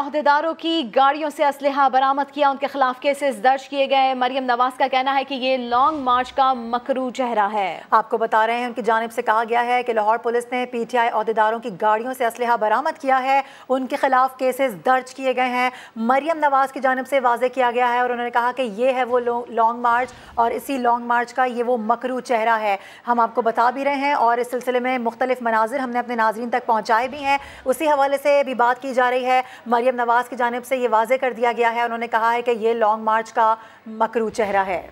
अहदेदारों की गाड़ियों से असलहा बरामद किया उनके खिलाफ केसेस दर्ज किए गए मरियम नवाज का कहना है कि ये लॉन्ग मार्च का मकरू चेहरा है आपको बता रहे हैं उनकी जानब से कहा गया है कि लाहौर पुलिस ने पी टी आई अहदेदारों की गाड़ियों से असलहा बरामद किया है उनके खिलाफ केसेस दर्ज किए गए हैं मरियम नवाज की जानब से वाजे किया गया है और उन्होंने कहा कि ये है वो लॉन्ग मार्च और इसी लॉन्ग मार्च का ये वो मकरू चेहरा है हम आपको बता भी रहे हैं और इस सिलसिले में मुख्तलिफ मनाजिर हमने अपने नाजरन तक पहुँचाए भी हैं उसी हवाले से भी बात की जा रही है मरियम मरियम नवाज़ की जानब से ये वाजे कर दिया गया है उन्होंने कहा है कि ये लॉन्ग मार्च का मकरू चेहरा है